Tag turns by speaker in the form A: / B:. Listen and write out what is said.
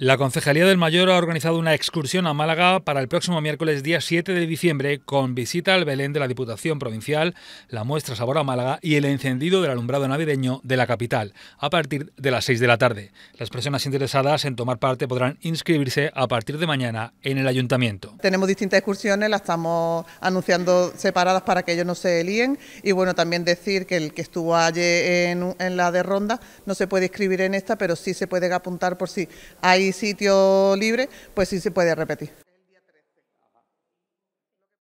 A: La Concejalía del Mayor ha organizado una excursión a Málaga para el próximo miércoles día 7 de diciembre con visita al Belén de la Diputación Provincial, la muestra Sabor a Málaga y el encendido del alumbrado navideño de la capital a partir de las 6 de la tarde. Las personas interesadas en tomar parte podrán inscribirse a partir de mañana en el ayuntamiento.
B: Tenemos distintas excursiones, las estamos anunciando separadas para que ellos no se líen y bueno, también decir que el que estuvo ayer en, en la de Ronda no se puede inscribir en esta, pero sí se puede apuntar por si hay sitio libre, pues sí se puede repetir.